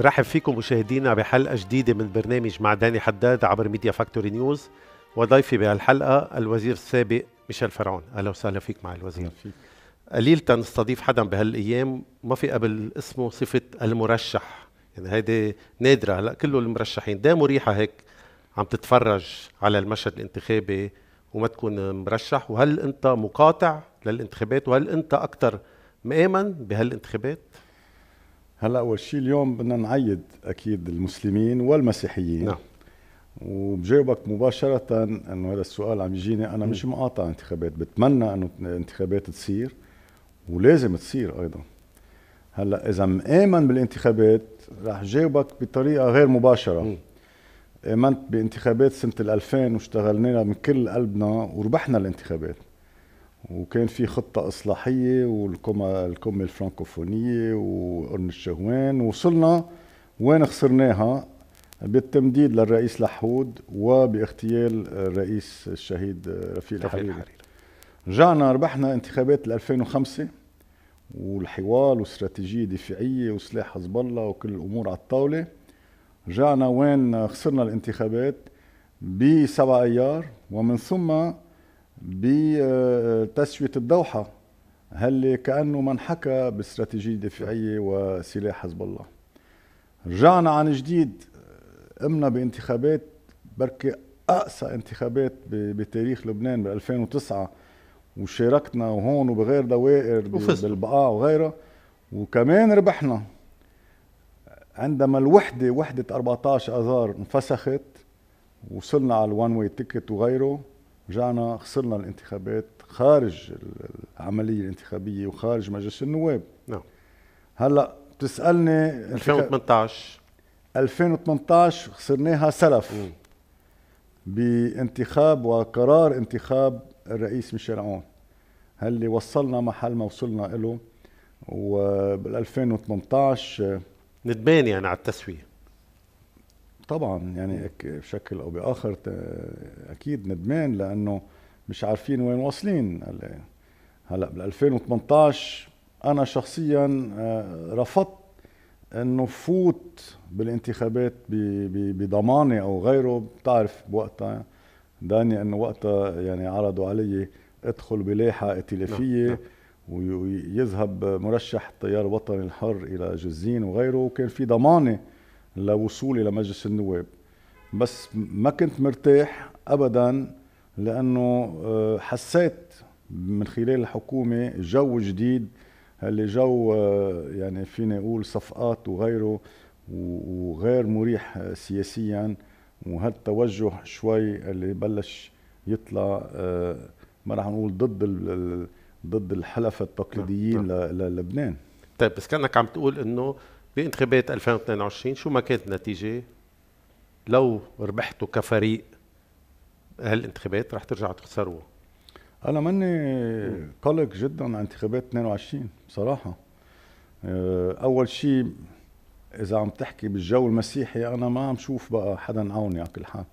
رحب فيكم مشاهدينا بحلقة جديدة من برنامج معداني حداد عبر ميديا فاكتوري نيوز وضيفي بهالحلقة الوزير السابق ميشيل فرعون أهلا وسهلا فيك مع الوزير فيك. قليل تنستضيف حدا بهالأيام ما في قبل اسمه صفة المرشح يعني هيدي نادرة هلا كله المرشحين دايما ريحة هيك عم تتفرج على المشهد الانتخابي وما تكون مرشح وهل أنت مقاطع للانتخابات وهل أنت أكثر مآمن بهالانتخابات؟ هلا اول شيء اليوم بدنا نعيد اكيد المسلمين والمسيحيين نعم وبجاوبك مباشرة انه هذا السؤال عم يجيني انا م. مش مقاطع انتخابات بتمنى انه انتخابات تصير ولازم تصير ايضا هلا اذا مآمن بالانتخابات رح جاوبك بطريقة غير مباشرة م. آمنت بانتخابات سنة 2000 واشتغلنا من كل قلبنا وربحنا الانتخابات وكان في خطه اصلاحيه والكومة الكومه الفرانكوفونيه وقرن الشهوان وصلنا وين خسرناها بالتمديد للرئيس لحود وباغتيال الرئيس الشهيد رفيق الحريري رجعنا ربحنا انتخابات 2005 والحوار واستراتيجيه دفاعيه وسلاح حزب الله وكل الامور على الطاوله رجعنا وين خسرنا الانتخابات ب 7 ايار ومن ثم بتسويه الدوحه هل كانه ما انحكى باستراتيجيه دفاعيه وسلاح حزب الله رجعنا عن جديد قمنا بانتخابات بركي اقصى انتخابات بتاريخ لبنان ب 2009 وشاركنا وهون وبغير دوائر بالبقاع وغيرها وكمان ربحنا عندما الوحدة وحدة 14 آذار انفسخت وصلنا على الوان واي تيكت وغيره رجعنا خسرنا الانتخابات خارج العمليه الانتخابيه وخارج مجلس النواب نعم هلا بتسالني 2018 2018 خسرناها سلف مم. بانتخاب وقرار انتخاب الرئيس ميشيل عون اللي وصلنا محل ما وصلنا له وبال 2018 ندمان يعني على التسويه طبعا يعني بشكل او باخر اكيد ندمان لانه مش عارفين وين واصلين هلا بال 2018 انا شخصيا آه، رفضت انه فوت بالانتخابات بضمانه او غيره بتعرف بوقتها داني انه وقتها يعني عرضوا علي ادخل بلاحه ائتلافيه نعم، نعم. ويذهب مرشح التيار الوطني الحر الى جزين وغيره وكان في ضمانه لوصولي لمجلس النواب بس ما كنت مرتاح ابدا لانه آه، حسيت من خلال الحكومه جو جديد اللي جو آه، يعني فيني اقول صفقات وغيره وغير مريح آه، سياسيا وهالتوجه شوي اللي بلش يطلع ما راح نقول ضد ضد الحلفة التقليديين نعم، نعم. للبنان طيب بس كانك عم تقول انه بانتخابات 2022 شو ما كانت النتيجه لو ربحتوا كفريق هالانتخابات رح ترجعوا تخسروها انا ماني قلق جدا عن انتخابات 22 بصراحه آه، اول شيء اذا عم تحكي بالجو المسيحي انا ما عم شوف بقى حدا عوني على كل حال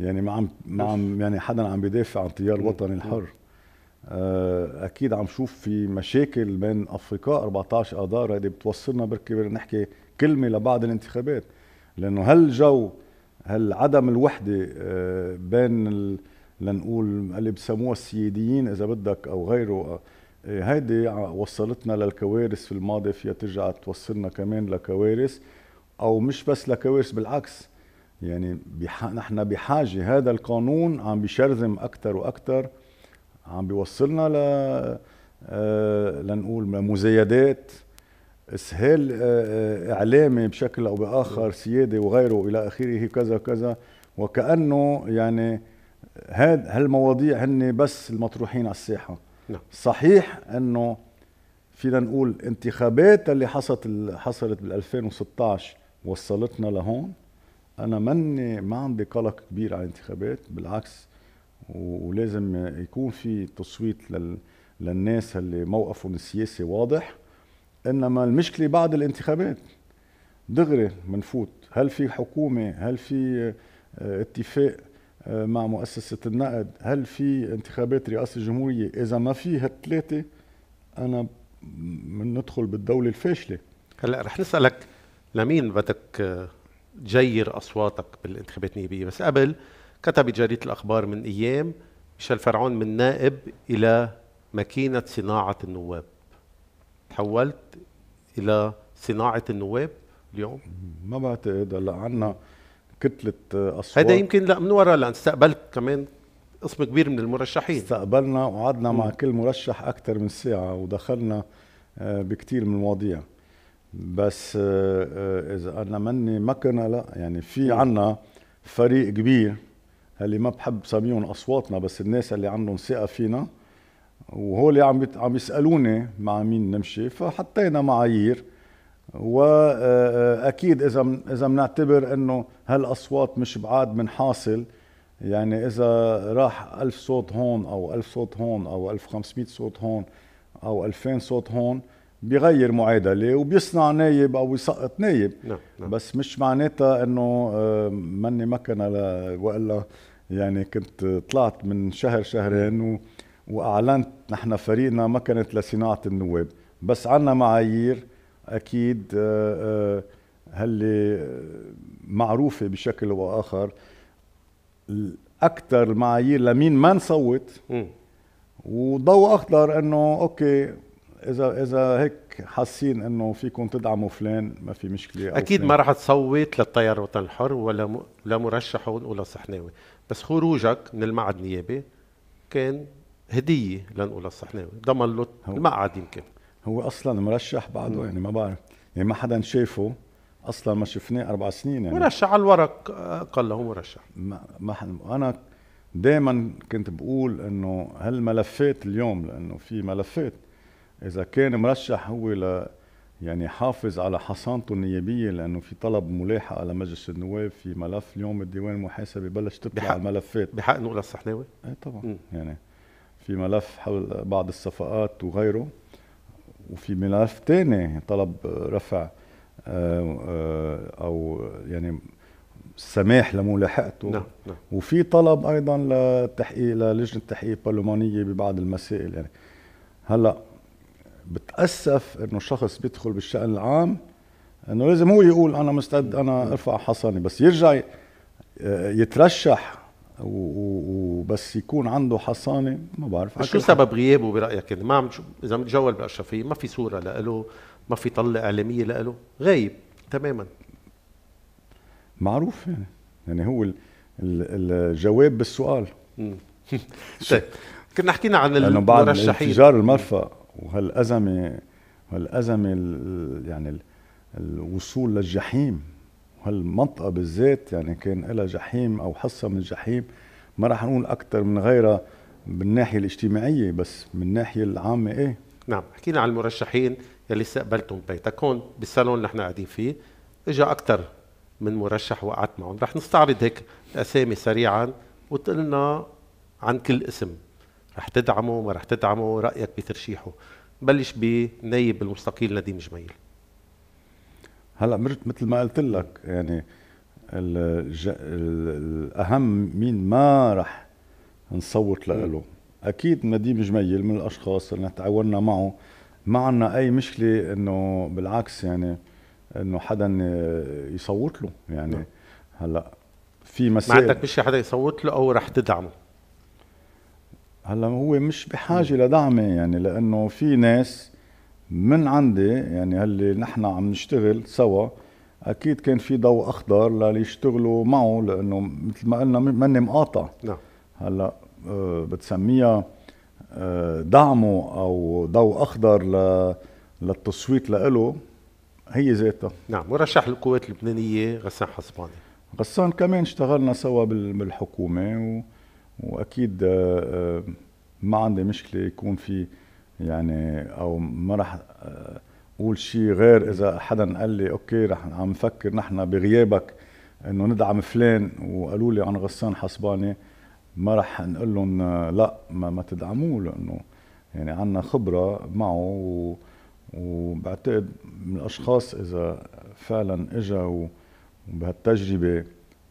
يعني ما عم ما عم يعني حدا عم بيدافع عن التيار الوطني الحر آه، اكيد عم شوف في مشاكل بين افريقيا 14 اذار هيدي بتوصلنا بركي نحكي كلمه لبعض الانتخابات لانه هالجو هالعدم الوحده آه، بين لنقول اللي بسموها السياديين اذا بدك او غيره آه، هيدي وصلتنا للكوارث في الماضي فيها ترجع توصلنا كمان لكوارث او مش بس لكوارث بالعكس يعني بح... نحن بحاجه هذا القانون عم بيشرذم اكثر واكثر عم بيوصلنا ل آه، لنقول مزايدات اسهال آه، آه، اعلامي بشكل او باخر سياده وغيره الى اخره كذا كذا وكانه يعني هاد هالمواضيع هن بس المطروحين على الساحه نعم. صحيح انه فينا نقول انتخابات اللي حصلت حصلت بال 2016 وصلتنا لهون انا مني ما عندي قلق كبير على الانتخابات بالعكس ولازم يكون في تصويت لل... للناس اللي موقفهم السياسي واضح انما المشكله بعد الانتخابات دغري منفوت هل في حكومه هل في آه، اتفاق آه، مع مؤسسه النقد هل في انتخابات رئاسه الجمهوريه اذا ما في هالثلاثه انا ندخل بالدوله الفاشله هلا رح نسالك لمين بدك آه، تجير اصواتك بالانتخابات النيابيه بس قبل كتبت جريدة الأخبار من أيام ميشيل فرعون من نائب إلى ماكينة صناعة النواب تحولت إلى صناعة النواب اليوم ما بعتقد هلا عنا كتلة أصوات هذا يمكن لا من وراء لأن استقبلت كمان قسم كبير من المرشحين استقبلنا وقعدنا مع كل مرشح أكثر من ساعة ودخلنا آه، بكثير من المواضيع بس آه، آه، إذا أنا مني ما كنا لا يعني في عنا فريق كبير اللي ما بحب سميهم اصواتنا بس الناس اللي عندهم ثقه فينا وهول عم عم يسالوني مع مين نمشي فحطينا معايير واكيد آه، آه، اذا اذا بنعتبر انه هالاصوات مش بعاد من حاصل يعني اذا راح ألف صوت هون او ألف صوت هون او 1500 صوت هون او 2000 صوت هون بيغير معادله وبيصنع نايب او يسقط نايب نعم. نعم. بس مش معناتها انه آه، مني مكنه والا يعني كنت طلعت من شهر شهرين و... واعلنت نحن فريقنا مكنه لصناعه النواب بس عنا معايير اكيد آه، آه، هاللي معروفه بشكل او اخر اكثر المعايير لمين ما نصوت وضوء اخضر انه اوكي اذا اذا هيك حاسين انه فيكم تدعموا فلان ما في مشكله اكيد فلان. ما رح تصوت للتيار الوطني الحر ولا م... لا مرشح ولا صحناوي بس خروجك من المعهد النيابي كان هديه لنقول الصحناوي ضمن له المقعد يمكن هو اصلا مرشح بعده يعني ما بعرف يعني ما حدا شافه اصلا ما شفناه اربع سنين يعني مرشح على الورق قال له مرشح ما, ما انا دائما كنت بقول انه هالملفات اليوم لانه في ملفات اذا كان مرشح هو ل يعني حافظ على حصانته النيابيه لانه في طلب ملاحقه لمجلس النواب في ملف اليوم الديوان المحاسبه بلش تطلع الملفات بحق نقول الصحناوي؟ ايه طبعا م. يعني في ملف حول بعض الصفقات وغيره وفي ملف تاني طلب رفع آه، آه، او يعني سماح لملاحقته نعم نعم وفي طلب ايضا لتحقيق للجنه التحقيق البرلمانيه ببعض المسائل يعني هلا بتاسف انه الشخص بيدخل بالشان العام انه لازم هو يقول انا مستعد انا ارفع حصاني بس يرجع آه، يترشح وبس يكون عنده حصانه ما بعرف شو سبب غيابه برايك ما عم اذا متجول بالاشرفيه ما في صوره لإله ما في طله اعلاميه لإله غايب تماما معروف يعني يعني هو الجواب بالسؤال طيب كنا حكينا عن المرشحين بعد انفجار المرفأ وهالأزمة وهالأزمة يعني الوصول للجحيم وهالمنطقة بالذات يعني كان لها جحيم أو حصة من الجحيم ما راح نقول أكثر من غيرها بالناحية الاجتماعية بس من الناحية العامة إيه نعم حكينا عن المرشحين يلي استقبلتهم ببيتك هون بالصالون اللي احنا قاعدين فيه اجى اكثر من مرشح وقعت معهم رح نستعرض هيك اسامي سريعا وتقول لنا عن كل اسم رح تدعمه ما رح تدعمه رايك بترشيحه بلش بنايب المستقيل نديم جميل هلا مثل ما قلت لك يعني الج... الاهم مين ما رح نصوت له اكيد نديم جميل من الاشخاص اللي تعاوننا معه ما عندنا اي مشكله انه بالعكس يعني انه حدا يصوت له يعني نعم. هلا في مسائل ما عندك مش حدا يصوت له او رح تدعمه هلا هو مش بحاجه لدعمه يعني لانه في ناس من عندي يعني اللي نحن عم نشتغل سوا اكيد كان في ضوء اخضر للي يشتغلوا معه لانه مثل ما قلنا ماني مقاطع نعم هلا آه، بتسميها آه، دعمه او ضوء اخضر للتصويت له هي ذاتها نعم مرشح للقوات اللبنانيه غسان حسباني غسان كمان اشتغلنا سوا بالحكومه و... واكيد آه، آه، ما عندي مشكله يكون في يعني او ما راح آه، اقول شيء غير اذا حدا قال لي اوكي رح عم نفكر نحن بغيابك انه ندعم فلان وقالوا لي عن غسان حسباني ما راح نقول لهم لا ما, ما تدعموه لانه يعني عندنا خبره معه و وبعتقد من الاشخاص اذا فعلا اجا وبهالتجربه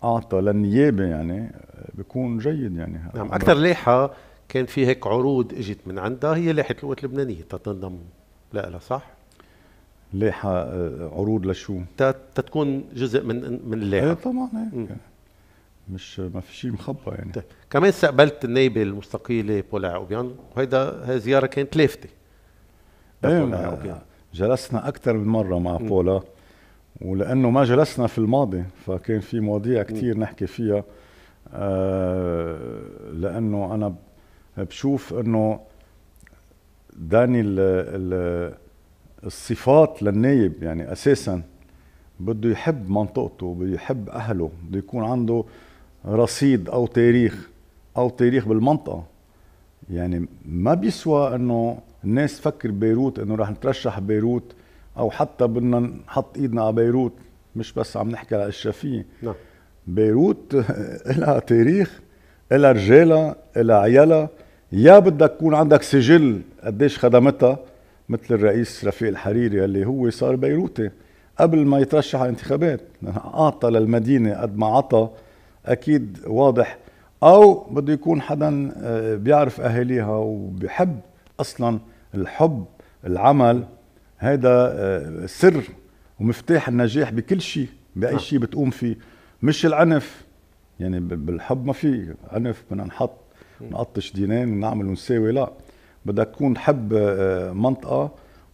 اعطى آه، للنيابه يعني آه، بيكون جيد يعني نعم اكثر لائحه كان في هيك عروض اجت من عندها هي لائحه القوات اللبنانيه تتنضم لها صح؟ لائحه آه، عروض لشو؟ تتكون جزء من من اللائحه ايه طبعا ايه يعني مش ما في شيء مخبى يعني طيب. كمان استقبلت النائبه المستقيله بولا عقوبيان وهيدا هي زياره كانت لافته ايه جلسنا اكثر من مره مع بولا ولانه ما جلسنا في الماضي فكان في مواضيع كثير نحكي فيها آه، لانه انا بشوف انه داني الصفات للنايب يعني اساسا بده يحب منطقته بيحب اهله بده يكون عنده رصيد او تاريخ او تاريخ بالمنطقه يعني ما بيسوى انه الناس تفكر بيروت انه راح نترشح بيروت او حتى بدنا نحط ايدنا على بيروت مش بس عم نحكي على الشافيه نعم بيروت لها تاريخ لها رجالها لها عيالها يا بدك تكون عندك سجل قديش خدمتها مثل الرئيس رفيق الحريري اللي هو صار بيروتي قبل ما يترشح على الانتخابات اعطى للمدينه قد ما عطى اكيد واضح او بده يكون حدا آه، بيعرف اهاليها وبيحب اصلا الحب العمل هذا آه، سر ومفتاح النجاح بكل شيء باي نعم. شيء بتقوم فيه مش العنف يعني بالحب ما في عنف بدنا نحط نقطش دينين ونعمل ونساوي لا بدك تكون حب آه، منطقه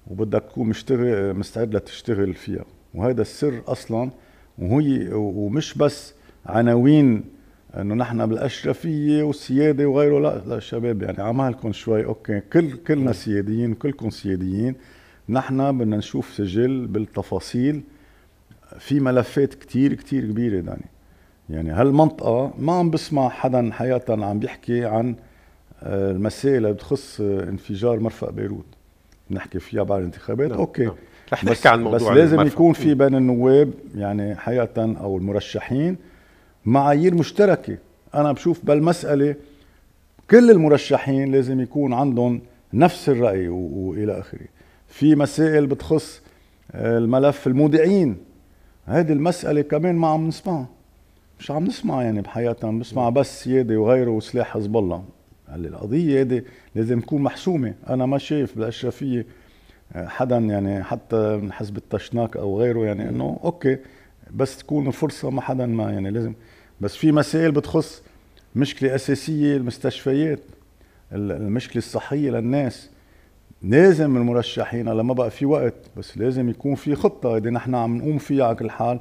وبدك تكون مشتغل آه، مستعد لتشتغل فيها وهذا السر اصلا وهي ومش بس عناوين انه نحن بالاشرفيه والسياده وغيره لا لا شباب يعني عمالكم شوي اوكي كل كلنا سياديين كلكم سياديين نحن بدنا نشوف سجل بالتفاصيل في ملفات كتير كتير كبيرة داني يعني هالمنطقة ما عم بسمع حدا حياة عم بيحكي عن المسائل آه، اللي بتخص آه، انفجار مرفق بيروت نحكي فيها بعد الانتخابات نعم. اوكي نعم. رح نحكي عن موضوع بس لازم المرفق. يكون في بين النواب يعني حياة او المرشحين معايير مشتركة انا بشوف بالمسألة كل المرشحين لازم يكون عندهم نفس الرأي والى اخره في مسائل بتخص آه، الملف المودعين هذه المسألة كمان ما عم نسمعها مش عم نسمع يعني بحياتنا بنسمع نعم. بس سيادة وغيره وسلاح حزب الله القضية هذه لازم تكون محسومة أنا ما شايف بالأشرفية آه، حدا يعني حتى من حزب التشناك أو غيره يعني نعم. إنه أوكي بس تكون الفرصة ما حدا ما يعني لازم بس في مسائل بتخص مشكلة أساسية المستشفيات المشكلة الصحية للناس لازم المرشحين هلا ما بقى في وقت بس لازم يكون في خطه اذا نحن عم نقوم فيها على كل حال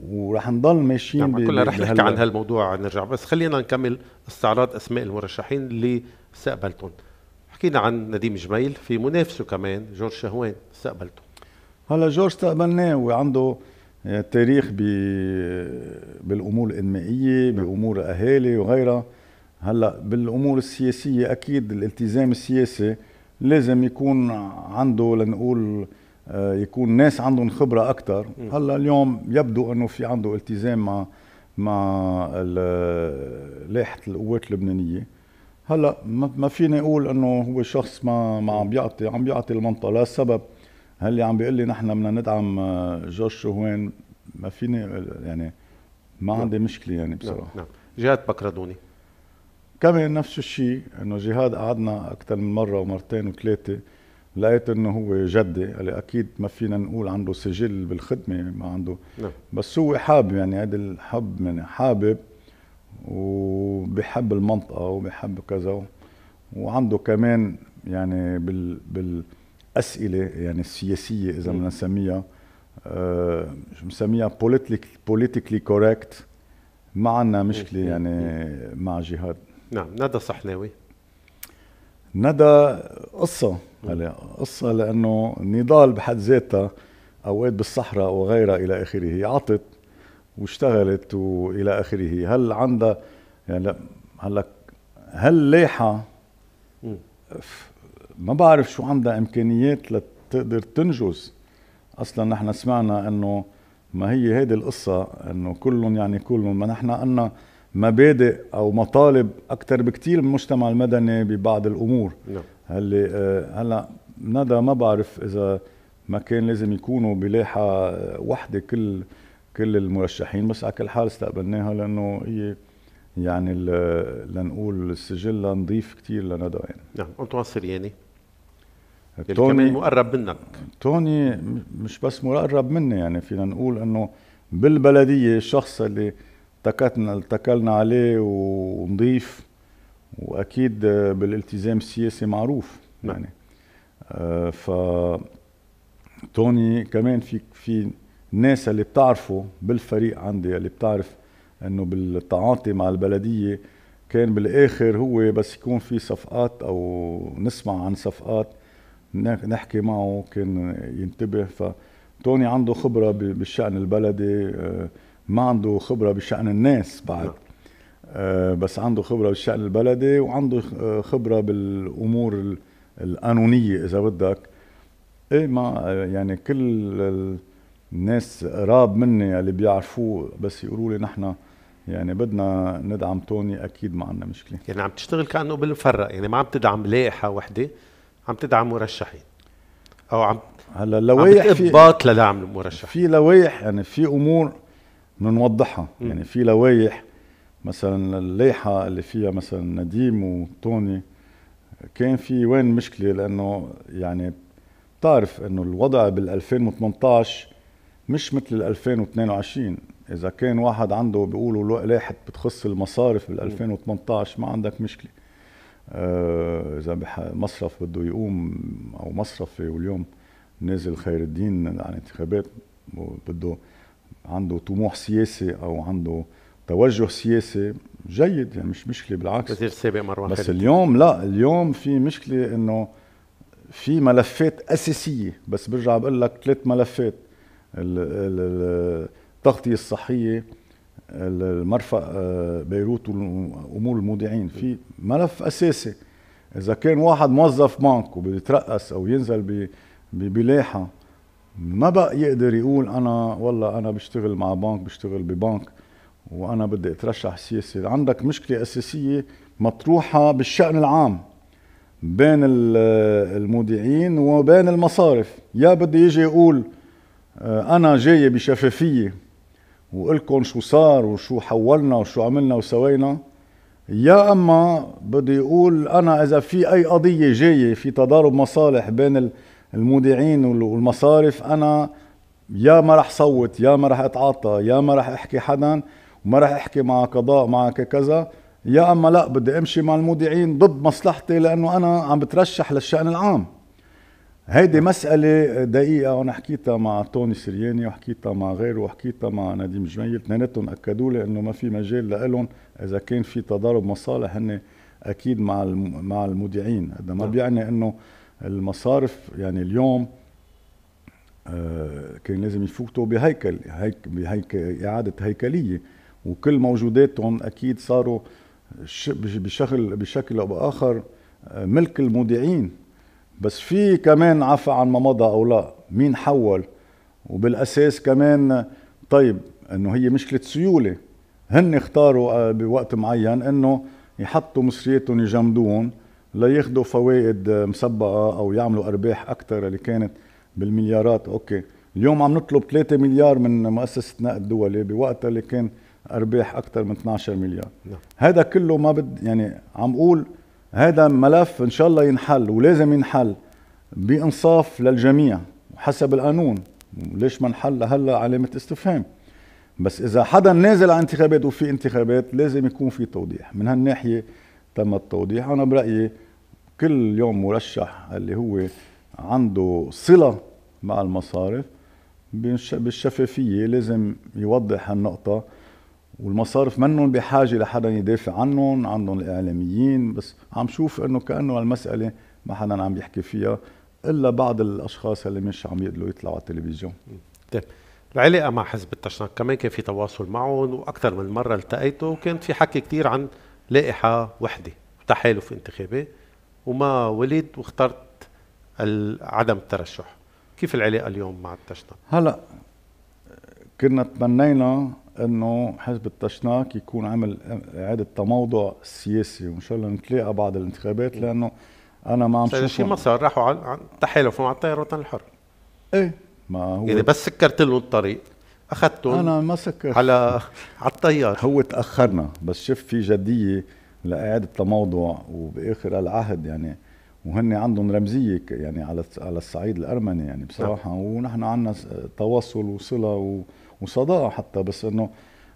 ورح نضل ماشيين نعم كلنا رح نحكي عن هالموضوع نرجع بس خلينا نكمل استعراض اسماء المرشحين اللي استقبلتهم حكينا عن نديم جميل في منافسه كمان جورج شهوان استقبلته هلا جورج استقبلناه وعنده تاريخ بالامور الانمائيه نعم. بامور اهالي وغيرها هلا بالامور السياسيه اكيد الالتزام السياسي لازم يكون عنده لنقول آه، يكون ناس عندهم خبره اكثر هلا اليوم يبدو انه في عنده التزام مع مع لائحه القوات اللبنانيه هلا ما فيني اقول انه هو شخص ما ما عم بيعطي عم بيعطي المنطقه لا سبب هل عم بيقول لي نحن بدنا ندعم آه، جورج شوهوين ما فيني يعني ما نعم. عندي مشكله يعني نعم، بصراحه نعم. جهاد بكردوني كمان نفس الشيء انه جهاد قعدنا اكثر من مره ومرتين وثلاثه لقيت انه هو جدي اللي اكيد ما فينا نقول عنده سجل بالخدمه ما عنده نعم. بس هو حابب يعني هذا الحب من حابب وبحب المنطقه وبحب كذا وعنده كمان يعني بال بالاسئله يعني السياسيه اذا بدنا نسميها شو مسميها بوليتيكلي كوريكت ما عندنا مشكله يعني مع جهاد نعم ندى صحناوي ندى قصة هلا قصة لأنه نضال بحد ذاتها أوقات بالصحراء وغيرها إلى آخره عطت واشتغلت وإلى آخره هل عندها يعني هلا هل لاحة ما بعرف شو عندها إمكانيات لتقدر تنجز أصلا نحن سمعنا إنه ما هي هيدي القصة إنه كلهم يعني كلهم ما نحن أنه مبادئ او مطالب اكثر بكثير من المجتمع المدني ببعض الامور نعم هلا آه، هلا ندى ما بعرف اذا ما كان لازم يكونوا بلاحه آه، وحده كل كل المرشحين بس على كل حال استقبلناها لانه هي يعني آه، لنقول السجل نظيف كثير لندى يعني نعم انطوان سرياني يعني توني مقرب منك توني مش بس مقرب مني يعني فينا نقول انه بالبلديه الشخص اللي اتكلنا اتكلنا عليه ونضيف واكيد بالالتزام السياسي معروف يعني آه ف توني كمان في في الناس اللي بتعرفه بالفريق عندي اللي بتعرف انه بالتعاطي مع البلديه كان بالاخر هو بس يكون في صفقات او نسمع عن صفقات نحكي معه كان ينتبه فتوني عنده خبره بالشان البلدي آه ما عنده خبرة بشأن الناس بعد نعم. آه بس عنده خبرة بالشأن البلدي وعنده آه، خبرة بالأمور القانونية إذا بدك إيه ما يعني كل الناس قراب مني اللي بيعرفوه بس يقولوا لي نحن يعني بدنا ندعم توني اكيد ما عندنا مشكله يعني عم تشتغل كانه بالمفرق يعني ما عم تدعم لائحه وحده عم تدعم مرشحين او عم هلا لوائح في اباط لدعم المرشح في لوائح يعني في امور بدنا نوضحها يعني في لوايح مثلا الليحه اللي فيها مثلا نديم وتوني كان في وين مشكله لانه يعني بتعرف انه الوضع بال 2018 مش مثل ال 2022 اذا كان واحد عنده بيقولوا لائحه بتخص المصارف بال 2018 ما عندك مشكله آه اذا مصرف بده يقوم او مصرف واليوم نازل خير الدين على الانتخابات بده عنده طموح سياسي او عنده توجه سياسي جيد يعني مش مشكله بالعكس وزير سابق مروان بس اليوم لا اليوم في مشكله انه في ملفات اساسيه بس برجع بقول لك ثلاث ملفات التغطيه الصحيه المرفق آه، بيروت وامور المودعين في ملف اساسي اذا كان واحد موظف بنك وبده يترأس او ينزل ببلاحه ما بقى يقدر يقول انا والله انا بشتغل مع بنك بشتغل ببنك وانا بدي اترشح سياسي عندك مشكله اساسيه مطروحه بالشان العام بين المودعين وبين المصارف يا بدي يجي يقول آه، انا جاي بشفافيه وقلكم شو صار وشو حولنا وشو عملنا وسوينا يا اما بده يقول انا اذا في اي قضيه جايه في تضارب مصالح بين المودعين والمصارف انا يا ما رح صوت يا ما رح اتعاطى يا ما رح احكي حدا وما رح احكي مع قضاء مع كذا يا اما لا بدي امشي مع المودعين ضد مصلحتي لانه انا عم بترشح للشان العام هيدي نعم. مسألة دقيقة وأنا حكيتها مع توني سرياني وحكيتها مع غيره وحكيتها مع نديم جميل اثنيناتهم أكدوا لي إنه ما في مجال لهم إذا كان في تضارب مصالح هن أكيد مع مع المودعين هذا ما نعم. بيعني إنه المصارف يعني اليوم آه، كان لازم يفوتوا بهيكل هيك بهيك اعاده هيكليه وكل موجوداتهم اكيد صاروا بشكل بشكل او باخر آه، ملك المودعين بس في كمان عفى عن ما مضى او لا مين حول وبالاساس كمان طيب انه هي مشكله سيوله هن اختاروا آه، بوقت معين انه يحطوا مصرياتهم يجمدوهم لياخذوا فوائد مسبقه او يعملوا ارباح اكثر اللي كانت بالمليارات اوكي اليوم عم نطلب 3 مليار من مؤسسه نقد دولي بوقتها اللي كان ارباح اكثر من 12 مليار نعم. هذا كله ما بد يعني عم اقول هذا ملف ان شاء الله ينحل ولازم ينحل بانصاف للجميع وحسب القانون ليش ما نحل هلا علامه استفهام بس اذا حدا نازل على انتخابات وفي انتخابات لازم يكون في توضيح من هالناحيه تم التوضيح انا برايي كل يوم مرشح اللي هو عنده صله مع المصارف بالشفافيه لازم يوضح هالنقطه والمصارف منهم بحاجه لحدا يدافع عنهم عندهم الاعلاميين بس عم شوف انه كانه المساله ما حدا عم يحكي فيها الا بعض الاشخاص اللي مش عم يقدروا يطلعوا على التلفزيون طيب العلاقه مع حزب التشنق كمان كان في تواصل معهم واكثر من مره التقيته وكان في حكي كثير عن لائحه وحده تحالف انتخابي وما ولد واخترت عدم الترشح كيف العلاقه اليوم مع التشناق هلا كنا تمنينا انه حزب التشناك يكون عمل اعاده تموضع سياسي وان شاء الله نتلاقى بعد الانتخابات لانه انا ما عم شوف شيء ما صار راحوا على التحالف مع التيار الوطني الحر ايه ما هو اذا بس سكرت له الطريق اخذتهم انا ما سكرت على على الطيار هو تاخرنا بس شف في جديه لاعاده تموضع وباخر العهد يعني وهن عندهم رمزيه يعني على على الصعيد الارمني يعني بصراحه نعم. ونحن عندنا تواصل وصله وصداقه حتى بس انه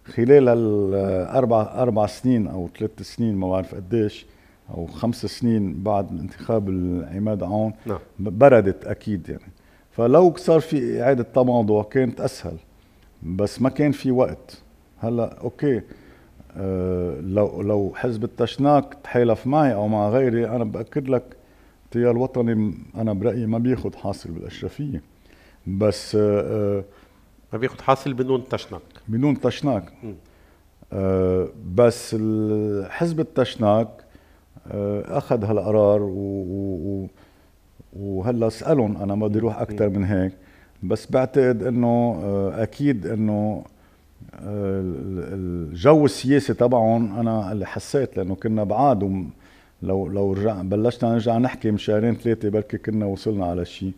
خلال الاربع اربع سنين او ثلاث سنين ما بعرف قديش او خمس سنين بعد انتخاب عماد عون نعم. بردت اكيد يعني فلو صار في اعاده تموضع كانت اسهل بس ما كان في وقت هلا اوكي أه لو لو حزب التشناك تحالف معي او مع غيري انا باكد لك التيار الوطني انا برايي ما بياخذ حاصل بالاشرفيه بس أه, آه، ما بياخذ حاصل بدون تشناك بدون تشناك أه بس حزب التشناك آه، اخذ هالقرار وهلا اسالهم انا ما بدي اروح اكثر من هيك بس بعتقد انه آه، اكيد انه آه، الجو السياسي تبعهم انا اللي حسيت لانه كنا بعاد لو لو رجع بلشنا نرجع نحكي شهرين ثلاثه بركي كنا وصلنا على شيء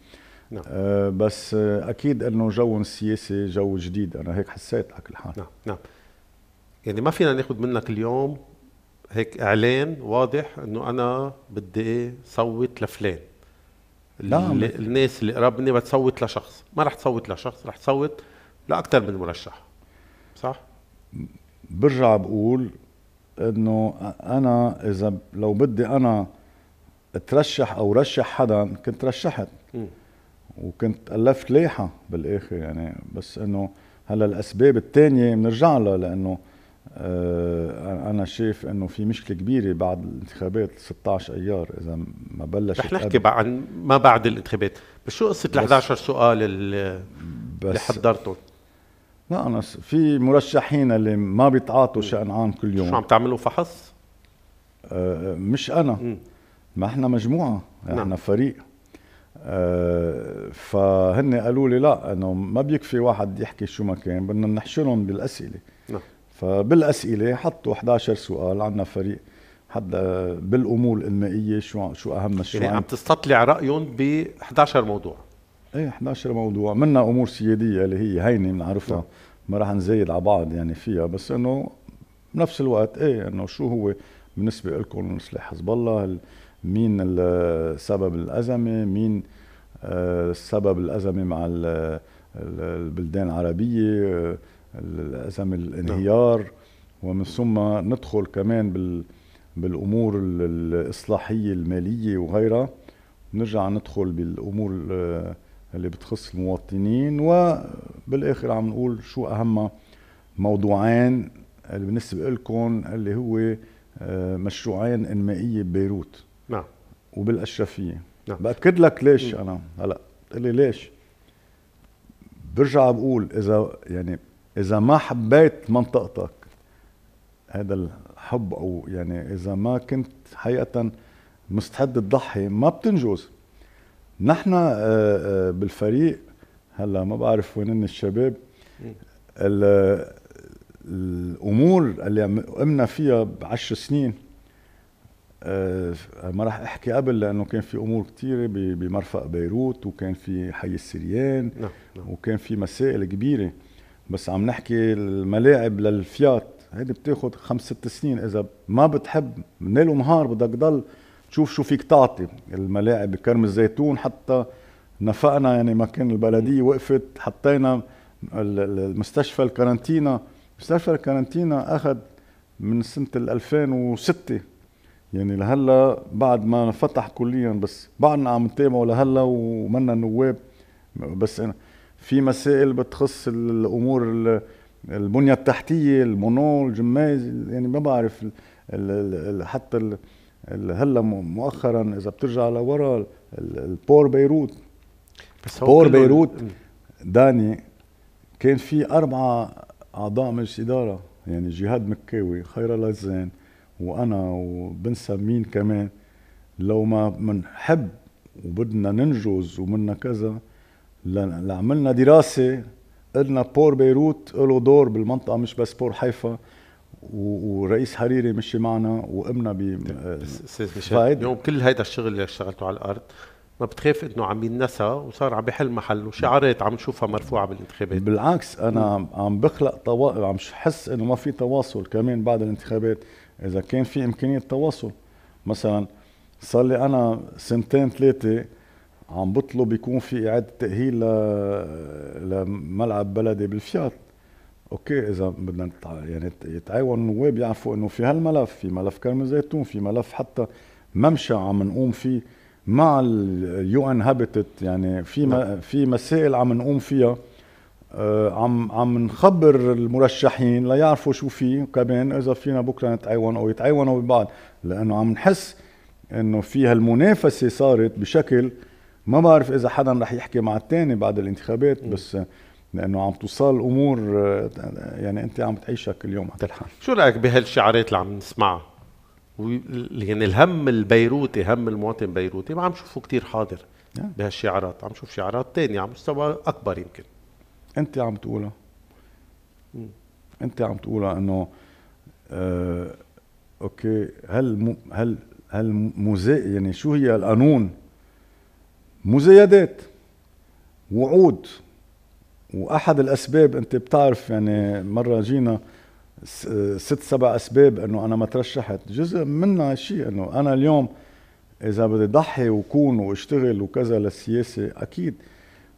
نعم. آه بس آه، اكيد انه جو السياسي جو جديد انا هيك حسيت على كل حال نعم نعم يعني ما فينا ناخذ منك اليوم هيك اعلان واضح انه انا بدي إيه، صوت لفلان لا الناس اللي قراب مني بتصوت لشخص ما رح تصوت لشخص رح تصوت لاكثر من مرشح صح برجع بقول انه انا اذا لو بدي انا اترشح او رشح حدا كنت رشحت م. وكنت الفت لائحه بالاخر يعني بس انه هلا الاسباب الثانيه بنرجع لها لانه آه، انا شايف انه في مشكله كبيره بعد الانتخابات 16 ايار اذا ما بلشت رح نحكي عن ما بعد الانتخابات بس شو قصه ال 11 سؤال اللي بس حضرته لا انا في مرشحين اللي ما بيتعاطوا شان عام كل يوم شو عم تعملوا فحص؟ آه مش انا م. ما احنا مجموعه نعم. فريق آه فهن قالوا لي لا انه ما بيكفي واحد يحكي شو ما كان بدنا نحشرهم بالاسئله فبالاسئله حطوا 11 سؤال عندنا فريق حدا بالامور الانمائيه شو شو اهم الشعب يعني عم تستطلع رايهم ب 11 موضوع ايه 11 موضوع منها امور سياديه اللي هي هينه بنعرفها نعم. ما راح نزايد على بعض يعني فيها بس انه بنفس الوقت ايه انه شو هو بالنسبه لكم سلاح حزب الله مين سبب الازمه مين آه، سبب الازمه مع البلدان العربيه الأزم نعم. الانهيار ومن ثم ندخل كمان بال بالأمور الإصلاحية المالية وغيرها نرجع ندخل بالأمور آه، اللي بتخص المواطنين وبالآخر عم نقول شو أهم موضوعين اللي بالنسبة لكم اللي هو آه، مشروعين انمائية ببيروت نعم وبالأشرفية نعم بأكد لك ليش أنا هلا بتقول لي ليش برجع بقول إذا يعني اذا ما حبيت منطقتك هذا الحب او يعني اذا ما كنت حقيقه مستعد تضحي ما بتنجز نحن آه، آه، بالفريق هلا ما بعرف وين الشباب الامور اللي قمنا فيها بعشر سنين آه، ما راح احكي قبل لانه كان في امور كثيره بمرفق بيروت وكان في حي السريان نعم، نعم. وكان في مسائل كبيره بس عم نحكي الملاعب للفيات هيدي بتاخد خمس ست سنين اذا ما بتحب من ليل ونهار بدك تضل تشوف شو فيك تعطي الملاعب بكرم الزيتون حتى نفقنا يعني ما كان البلديه وقفت حطينا المستشفى الكارانتينا مستشفى الكارانتينا اخذ من سنه 2006 يعني لهلا بعد ما فتح كليا بس بعدنا عم نتابعه لهلا ومنا النواب بس أنا في مسائل بتخص الامور البنيه التحتيه المونول الجماز يعني ما بعرف حتى هلا مؤخرا اذا بترجع لورا البور بيروت بس هو بور بيروت داني كان في أربعة أعضاء مجلس إدارة يعني جهاد مكاوي خير الله الزين وأنا وبنسى مين كمان لو ما منحب وبدنا ننجز ومنا كذا لعملنا دراسه قلنا بور بيروت له دور بالمنطقه مش بس بور حيفا ورئيس حريري مشي معنا وقمنا ب فايد آه، يوم كل هيدا الشغل اللي اشتغلته على الارض ما بتخاف انه عم ينسى وصار عم بحل محل وشعارات عم نشوفها مرفوعه بالانتخابات بالعكس انا عم بخلق طوا... عم حس انه ما في تواصل كمان بعد الانتخابات اذا كان في امكانيه تواصل مثلا صار لي انا سنتين ثلاثه عم بطلب يكون في اعاده تاهيل لملعب بلدي بالفيات اوكي اذا بدنا يعني يتعاون النواب يعرفوا انه في هالملف في ملف كرم الزيتون في ملف حتى ممشى عم نقوم فيه مع اليو ان هابيتت يعني في م... نعم. في مسائل عم نقوم فيها آه عم عم نخبر المرشحين ليعرفوا شو في كمان اذا فينا بكره نتعاون او يتعاونوا ببعض لانه عم نحس انه في هالمنافسه صارت بشكل ما بعرف اذا حدا رح يحكي مع الثاني بعد الانتخابات إيه. بس لانه عم توصل امور يعني انت عم تعيشها كل يوم تلحق شو رايك بهالشعارات اللي عم نسمعها يعني الهم البيروتي هم المواطن البيروتي ما عم شوفه كتير حاضر بهالشعارات عم شوف شعارات تانية على مستوى اكبر يمكن انت عم تقولها انت عم تقولها انه آه اوكي هل مو هل هل مزاء يعني شو هي القانون مزايدات وعود واحد الاسباب انت بتعرف يعني مره جينا ست سبع اسباب انه انا ما ترشحت جزء منها شيء انه انا اليوم اذا بدي ضحي وكون واشتغل وكذا للسياسه اكيد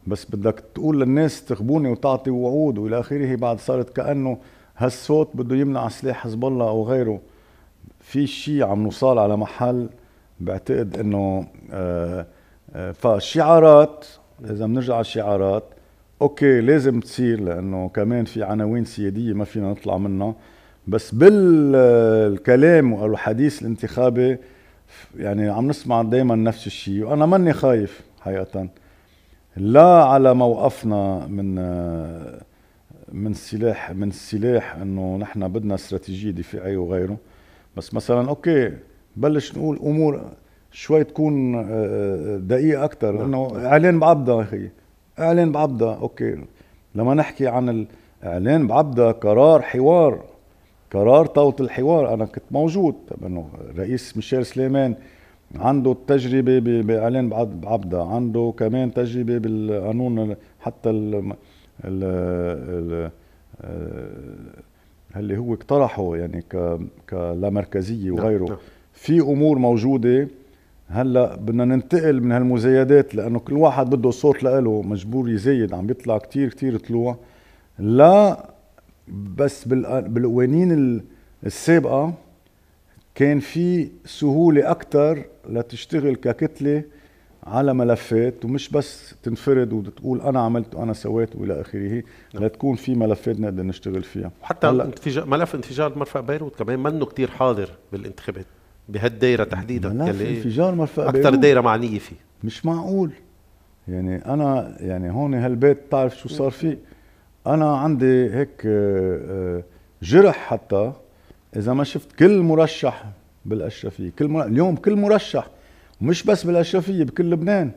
بس بدك تقول للناس تخبوني وتعطي وعود والى اخره بعد صارت كانه هالصوت بده يمنع سلاح حزب الله او غيره في شيء عم نوصل على محل بعتقد انه آه فالشعارات اذا بنرجع على الشعارات اوكي لازم تصير لانه كمان في عناوين سياديه ما فينا نطلع منها بس بالكلام او الحديث الانتخابي يعني عم نسمع دائما نفس الشيء وانا ماني خايف حقيقه لا على موقفنا من من السلاح من السلاح انه نحن بدنا استراتيجيه دفاعيه وغيره بس مثلا اوكي بلش نقول امور شوي تكون آه، آه، دقيقه اكثر نعم. انه اعلان بعبدا اخي اعلان بعبدا اوكي لما نحكي عن الاعلان بعبدا قرار حوار قرار طاوله الحوار انا كنت موجود انه رئيس ميشيل سليمان عنده التجربه باعلان بعبدا عنده كمان تجربه بالقانون حتى ال ال آه، اللي هو اقترحه يعني كلامركزيه نعم، وغيره نعم. في امور موجوده هلا بدنا ننتقل من هالمزايدات لانه كل واحد بده صوت لإله مجبور يزيد عم بيطلع كتير كتير طلوع لا بس بالقوانين السابقه كان في سهوله اكثر لتشتغل ككتله على ملفات ومش بس تنفرد وتقول انا عملت وانا سويت والى اخره نعم. لتكون في ملفات نقدر نشتغل فيها وحتى ملف انفجار مرفق بيروت كمان منه كتير حاضر بالانتخابات بهالدائره تحديدا في انفجار مرفق اكثر دائره معنيه فيه مش معقول يعني انا يعني هون هالبيت بتعرف شو صار فيه انا عندي هيك آه، آه، جرح حتى اذا ما شفت كل مرشح بالاشرفيه كل مر... اليوم كل مرشح ومش بس بالاشرفيه بكل لبنان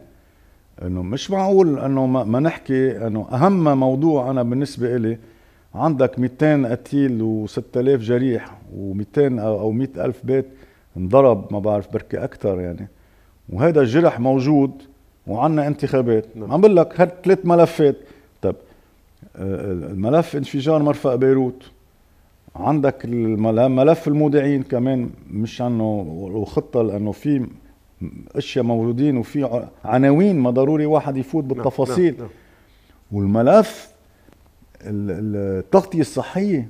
انه مش معقول انه ما, ما نحكي انه اهم موضوع انا بالنسبه إلي عندك 200 قتيل و6000 جريح و200 او 100000 بيت انضرب ما بعرف بركي اكثر يعني وهذا الجرح موجود وعنا انتخابات نعم. عم بقول لك هاد ثلاث ملفات طب آه، الملف انفجار مرفق بيروت عندك ملف المودعين كمان مش عنه وخطه لانه في اشياء موجودين وفي عناوين ما ضروري واحد يفوت نعم، بالتفاصيل لا نعم، لا. والملف التغطيه الصحيه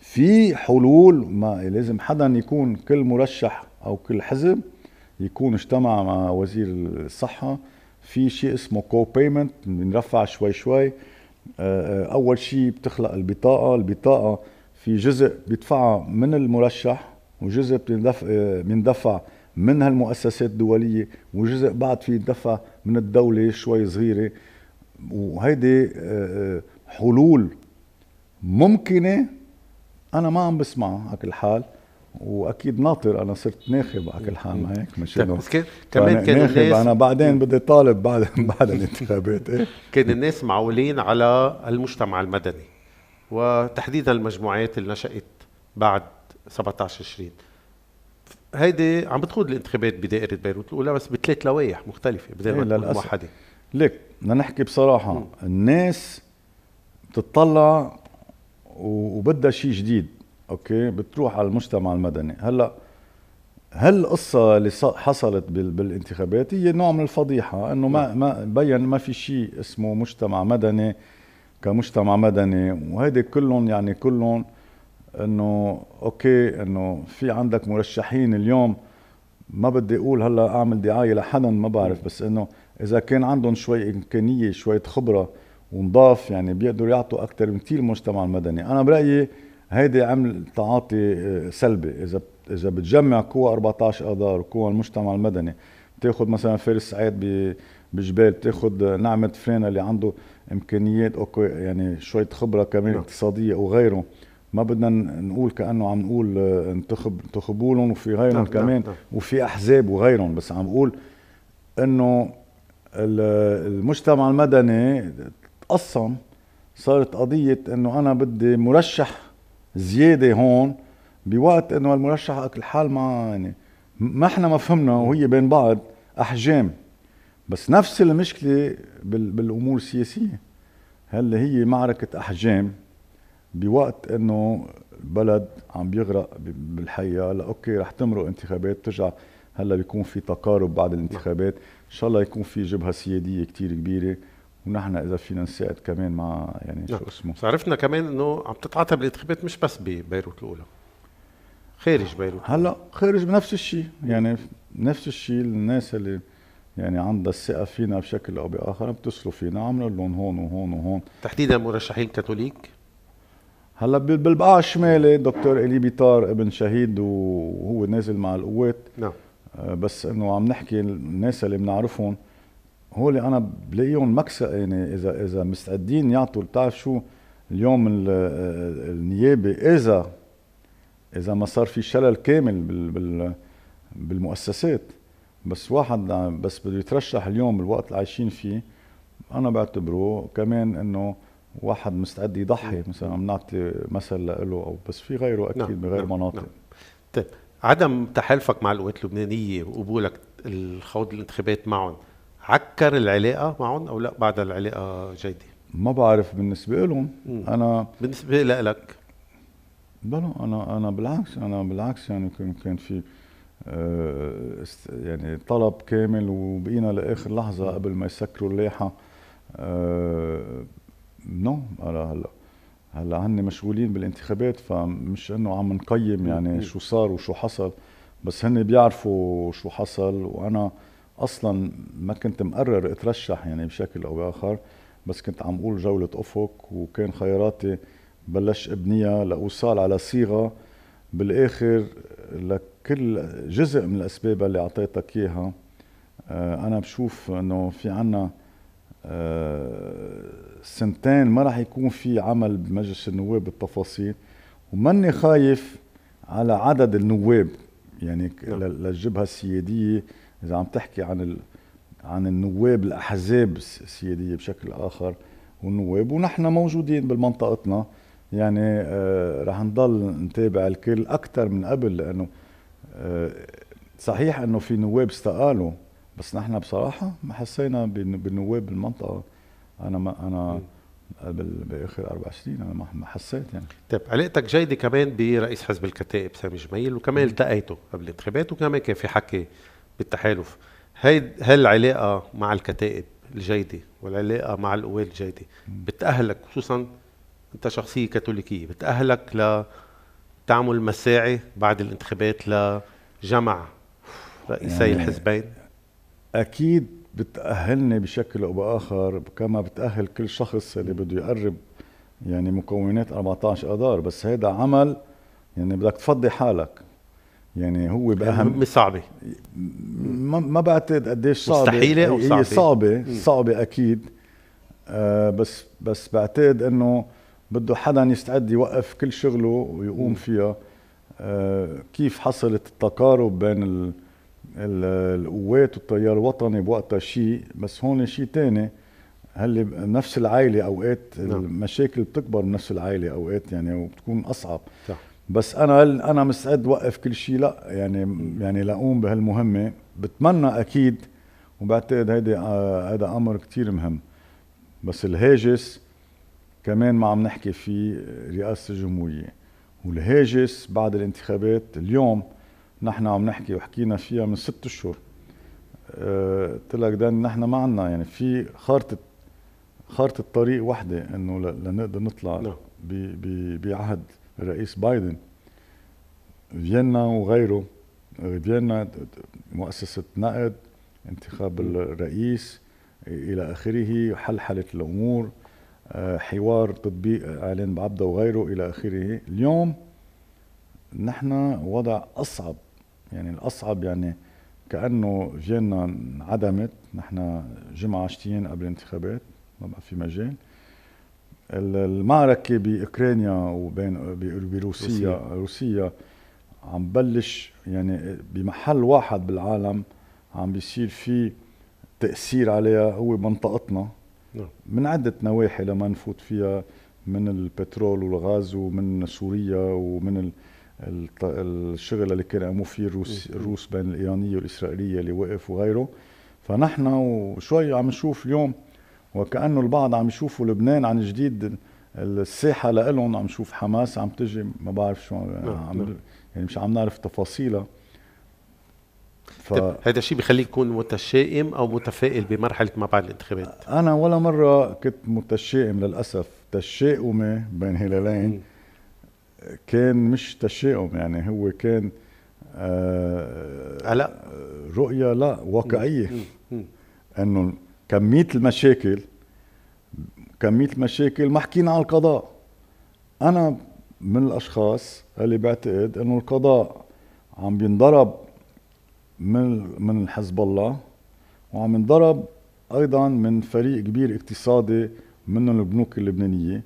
في حلول ما لازم حدا يكون كل مرشح او كل حزب يكون اجتمع مع وزير الصحه في شيء اسمه كو بيمنت بنرفع شوي شوي آه، آه، اول شيء بتخلق البطاقه البطاقه في جزء بيدفعها من المرشح وجزء آه، بيندفع من هالمؤسسات الدولية وجزء بعد في يدفع من الدولة شوي صغيرة وهيدي حلول ممكنة انا ما عم بسمع على حال واكيد ناطر انا صرت ناخب على كل حال ما هيك مش طيب، كيف كمان كان ناخب انا بعدين بدي طالب بعد بعد الانتخابات إيه؟ كان الناس معولين على المجتمع المدني وتحديدا المجموعات اللي نشات بعد 17 تشرين هيدي عم بتخوض الانتخابات بدائره بيروت الاولى بس بثلاث لوائح مختلفه بدل إيه، ما تكون موحده ليك بدنا نحكي بصراحه م. الناس بتطلع وبدها شيء جديد اوكي بتروح على المجتمع المدني هلا هالقصة اللي حصلت بالانتخابات هي نوع من الفضيحة انه ما نعم. ما بين ما في شيء اسمه مجتمع مدني كمجتمع مدني وهيدي كلهم يعني كلهم انه اوكي انه في عندك مرشحين اليوم ما بدي اقول هلا اعمل دعايه لحدا ما بعرف نعم. بس انه اذا كان عندهم شوي امكانيه شويه خبره ونضاف يعني بيقدروا يعطوا اكثر من كثير المجتمع المدني انا برايي هيدي عمل تعاطي آه، سلبي اذا اذا بتجمع قوى 14 اذار وقوى المجتمع المدني بتاخذ مثلا فارس سعيد بجبال بتاخذ نعمه فلان اللي عنده امكانيات اوكي يعني شويه خبره كمان نعم. اقتصاديه وغيره ما بدنا نقول كانه عم نقول آه، انتخب انتخبوا لهم وفي غيرهم نعم، نعم، كمان طب. وفي احزاب وغيرهم بس عم بقول انه المجتمع المدني اصلا صارت قضيه انه انا بدي مرشح زياده هون بوقت انه المرشح الحال ما يعني ما احنا ما فهمنا وهي بين بعض احجام بس نفس المشكله بالامور السياسيه هل هي معركه احجام بوقت انه البلد عم بيغرق بالحقيقه لا اوكي رح تمرق انتخابات ترجع هلا بيكون في تقارب بعد الانتخابات ان شاء الله يكون في جبهه سياديه كتير كبيره ونحن اذا فينا نساعد كمان مع يعني شو نعم. اسمه عرفنا كمان انه عم تتعاطى بالانتخابات مش بس ببيروت الاولى خارج بيروت هلا خارج بنفس الشيء يعني نفس الشيء الناس اللي يعني عندها الثقه فينا بشكل او باخر بتصلوا فينا عملوا لهم هون وهون وهون تحديدا مرشحين كاثوليك هلا بالبقاع الشمالي دكتور الي بيطار ابن شهيد وهو نازل مع القوات نعم آه، بس انه عم نحكي الناس اللي بنعرفهم هول انا بلاقيهم مكس يعني اذا اذا مستعدين يعطوا بتعرف شو اليوم النيابه اذا اذا ما صار في شلل كامل بال بالمؤسسات بس واحد بس بده يترشح اليوم بالوقت اللي عايشين فيه انا بعتبره كمان انه واحد مستعد يضحي مثلا عم نعطي مثل له او بس في غيره اكيد نعم. بغير نعم. مناطق نعم. طيب عدم تحالفك مع القوات اللبنانيه وقبولك الخوض الانتخابات معهم عكر العلاقه معهم او لا بعد العلاقه جيده ما بعرف بالنسبه لهم انا بالنسبه لك بلا انا انا بالعكس انا بالعكس يعني كان كان في آه يعني طلب كامل وبقينا لاخر لحظه قبل ما يسكروا اللايحه آه نو انا هلا هلا هن مشغولين بالانتخابات فمش انه عم نقيم يعني شو صار وشو حصل بس هن بيعرفوا شو حصل وانا اصلا ما كنت مقرر اترشح يعني بشكل او باخر بس كنت عم اقول جوله افق وكان خياراتي بلش ابنيها لاوصال على صيغه بالاخر لكل جزء من الاسباب اللي اعطيتك اياها آه، انا بشوف انه في عنا آه، سنتين ما راح يكون في عمل بمجلس النواب بالتفاصيل وماني خايف على عدد النواب يعني نعم. للجبهه السياديه اذا عم تحكي عن ال... عن النواب الاحزاب السياديه بشكل اخر والنواب ونحن موجودين بمنطقتنا يعني آه رح نضل نتابع الكل اكثر من قبل لانه آه صحيح انه في نواب استقالوا بس نحن بصراحه ما حسينا بالنواب بالمنطقه انا ما انا قبل باخر اربع سنين انا ما حسيت يعني طيب علاقتك جيده كمان برئيس حزب الكتائب سامي جميل وكمان التقيته قبل الانتخابات وكمان كان في حكي بالتحالف هي هالعلاقه مع الكتائب الجيده والعلاقه مع القوات الجيده بتاهلك خصوصا انت شخصيه كاثوليكيه بتاهلك ل تعمل مساعي بعد الانتخابات لجمع رئيسي يعني الحزبين اكيد بتاهلني بشكل او باخر كما بتاهل كل شخص اللي بده يقرب يعني مكونات 14 اذار بس هذا عمل يعني بدك تفضي حالك يعني هو بأهم يعني صعبه ما ما بعتقد قديش صعبه مستحيله او صعبه؟ هي صعبه صعبه اكيد آه بس بس بعتقد انه بده حدا يستعد يوقف كل شغله ويقوم م. فيها آه كيف حصلت التقارب بين ال ال القوات والتيار الوطني بوقتها شيء بس هون شيء ثاني هل نفس العائله اوقات نعم. المشاكل بتكبر بنفس العائله اوقات يعني وبتكون اصعب صح. بس انا انا مستعد وقف كل شيء لا يعني يعني لاقوم بهالمهمه بتمنى اكيد وبعتقد هيدي هذا آه، امر كتير مهم بس الهاجس كمان ما عم نحكي في رئاسه الجمهوريه والهاجس بعد الانتخابات اليوم نحن عم نحكي وحكينا فيها من ست اشهر قلت آه، لك ده نحن ما عندنا يعني في خارطه خارطه طريق وحده انه لنقدر نطلع نعم. بعهد الرئيس بايدن فيينا وغيره فيينا مؤسسة نقد انتخاب الرئيس إلى آخره حلحلة الأمور آه، حوار تطبيق إعلان بعبده وغيره إلى آخره اليوم نحن وضع أصعب يعني الأصعب يعني كأنه فيينا انعدمت نحن جمعة عشتين قبل الانتخابات ما بقى في مجال المعركة بأوكرانيا وبين بروسيا روسيا, روسيا عم بلش يعني بمحل واحد بالعالم عم بيصير في تأثير عليها هو منطقتنا نعم. من عدة نواحي لما نفوت فيها من البترول والغاز ومن سوريا ومن الشغل اللي كانوا قاموا فيه الروس, الروس بين الإيرانية والإسرائيلية اللي وقف وغيره فنحن وشوي عم نشوف اليوم وكانه البعض عم يشوفوا لبنان عن جديد الساحه لهم عم يشوف حماس عم تجي ما بعرف شو عم يعني مش عم نعرف تفاصيلها ف... طيب هذا الشيء بخليك تكون متشائم او متفائل بمرحله ما بعد الانتخابات انا ولا مره كنت متشائم للاسف تشاؤمي بين هلالين كان مش تشاؤم يعني هو كان آه لا رؤيه لا واقعيه انه كميه المشاكل كميه المشاكل ما حكينا عن القضاء انا من الاشخاص اللي بعتقد انه القضاء عم بينضرب من من حزب الله وعم ينضرب ايضا من فريق كبير اقتصادي منهم البنوك اللبنانيه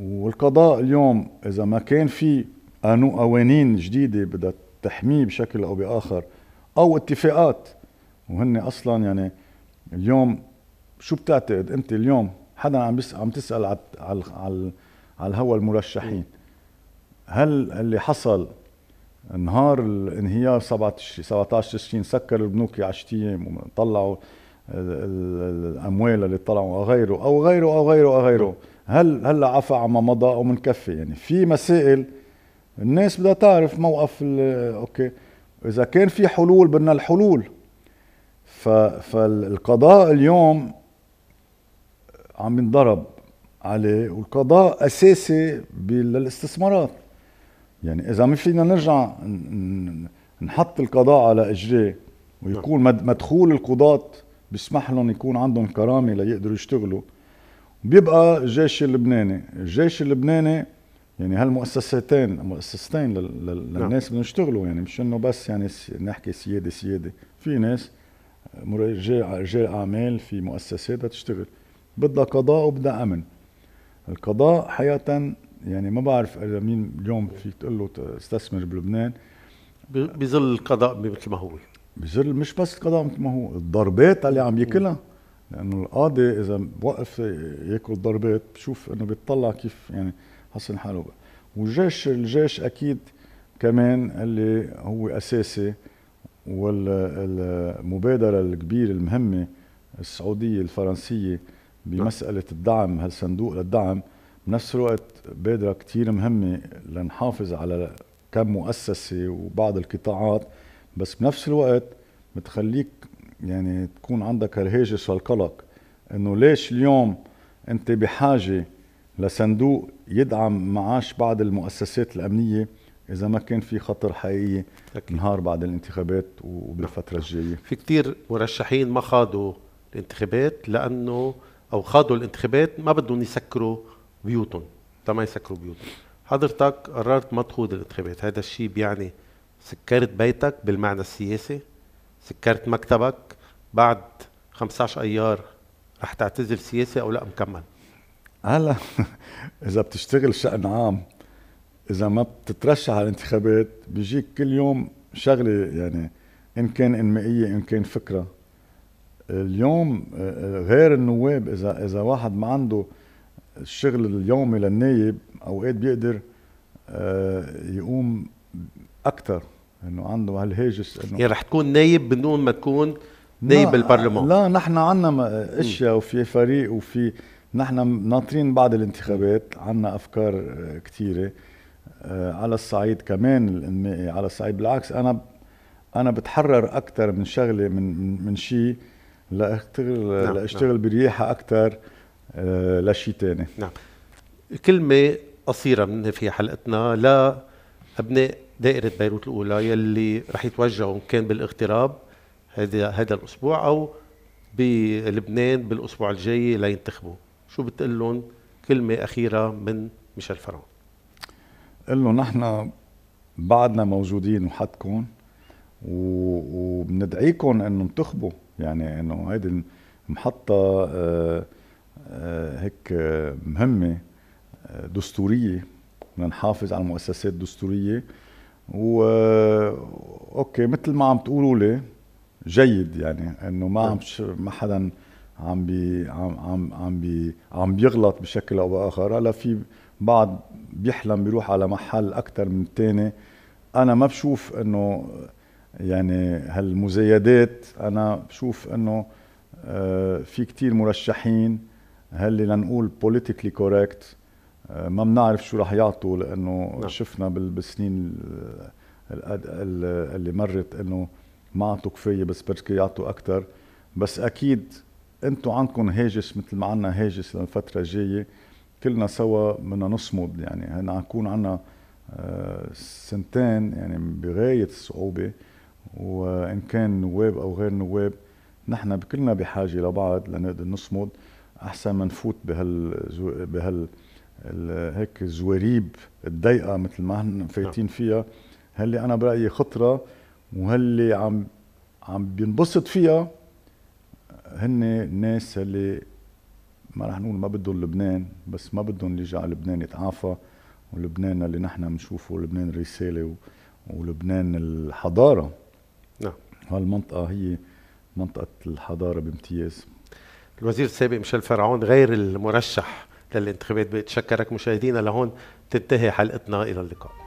والقضاء اليوم اذا ما كان في قانون قوانين جديده بدها تحميه بشكل او باخر او اتفاقات وهن اصلا يعني اليوم شو بتعتقد انت اليوم حدا عم عم تسال على على على الهوا المرشحين هل اللي حصل نهار الانهيار 17 تشرين سكر البنوك على وطلعوا الاموال اللي طلعوا او غيره او غيره او غيره او غيره هل هلا عفى عما مضى او منكفي يعني في مسائل الناس بدها تعرف موقف اوكي اذا كان في حلول بدنا الحلول فالقضاء اليوم عم ينضرب عليه والقضاء اساسي للاستثمارات يعني اذا ما فينا نرجع نحط القضاء على اجريه ويكون مدخول القضاة بيسمح لهم يكون عندهم كرامه ليقدروا يشتغلوا بيبقى الجيش اللبناني الجيش اللبناني يعني هالمؤسستين مؤسستين نعم. للناس بدهم يشتغلوا يعني مش انه بس يعني نحكي سياده سياده في ناس رجال اعمال في مؤسسات تشتغل بدها قضاء وبدها امن القضاء حقيقه يعني ما بعرف مين اليوم فيك تقول له استثمر بلبنان بظل القضاء مثل ما هو بظل مش بس القضاء مثل ما هو الضربات اللي عم ياكلها لانه القاضي اذا وقف ياكل ضربات بشوف انه بيطلع كيف يعني حسن حاله والجيش الجيش اكيد كمان اللي هو اساسي والمبادرة الكبيرة المهمة السعودية الفرنسية بمسألة الدعم هالصندوق للدعم بنفس الوقت بادرة كتير مهمة لنحافظ على كم مؤسسة وبعض القطاعات بس بنفس الوقت بتخليك يعني تكون عندك هالهاجس والقلق انه ليش اليوم انت بحاجة لصندوق يدعم معاش بعض المؤسسات الامنية اذا ما كان في خطر حقيقي أكيد. نهار بعد الانتخابات وبالفتره الجايه في كتير مرشحين ما خاضوا الانتخابات لانه او خاضوا الانتخابات ما بدهم يسكروا بيوتهم تما يسكروا بيوتهم حضرتك قررت ما تخوض الانتخابات هذا الشيء بيعني سكرت بيتك بالمعنى السياسي سكرت مكتبك بعد 15 ايار رح تعتزل سياسي او لا مكمل هلا اذا بتشتغل شأن عام اذا ما بتترشح على الانتخابات بيجيك كل يوم شغله يعني ان كان انمائيه ان كان فكره اليوم آه، آه، غير النواب اذا اذا واحد ما عنده الشغل اليومي للنايب اوقات بيقدر آه، يقوم اكثر انه عنده هالهاجس انه يعني رح تكون نايب بدون ما تكون نايب البرلمان لا نحن عندنا اشياء وفي فريق وفي نحن ناطرين بعد الانتخابات عندنا افكار كثيره آه، على الصعيد كمان الانمائي على الصعيد بالعكس انا انا بتحرر اكثر من شغله من من شيء لاشتغل نعم, نعم. لاشتغل نعم. برياحه اكثر آه، لشيء ثاني نعم كلمه قصيره من في حلقتنا لا ابناء دائره بيروت الاولى يلي رح يتوجهوا كان بالاغتراب هذا هذا الاسبوع او بلبنان بالاسبوع الجاي لينتخبوا شو بتقول لهم كلمه اخيره من ميشيل فرون قال نحن بعدنا موجودين وحدكم وبندعيكم انه انتخبوا يعني انه هيدي المحطه آه، آه، هيك آه، مهمه دستوريه بدنا نحافظ على المؤسسات الدستوريه و اوكي مثل ما عم تقولوا لي جيد يعني انه ما عم ما حدا عم بي عم عم عم بي عم بيغلط بشكل او باخر هلا في بعض بيحلم بيروح على محل اكثر من الثاني انا ما بشوف انه يعني هالمزايدات انا بشوف انه آه، في كتير مرشحين هاللي لنقول بوليتيكلي كوريكت آه، ما بنعرف شو رح يعطوا لانه نعم. شفنا بالسنين اللي مرت انه ما عطوا كفايه بس بركي يعطوا اكثر بس اكيد انتم عندكم هاجس مثل ما عندنا هاجس للفتره الجايه كلنا سوا بدنا نصمد يعني هن عكون عنا آه، سنتين يعني بغاية الصعوبة وإن كان نواب أو غير نواب نحن كلنا بحاجة لبعض لنقدر نصمد أحسن ما نفوت بهال بهال هيك الزواريب الضيقة مثل ما هن فايتين نعم. فيها هاللي أنا برأيي خطرة وهاللي عم عم بينبسط فيها هن الناس اللي ما رح نقول ما بدهم لبنان بس ما بدهم يرجع لبنان يتعافى ولبنان اللي نحن بنشوفه لبنان الرساله ولبنان الحضاره نعم هالمنطقه هي منطقه الحضاره بامتياز الوزير السابق ميشيل فرعون غير المرشح للانتخابات بتشكرك مشاهدينا لهون تنتهي حلقتنا الى اللقاء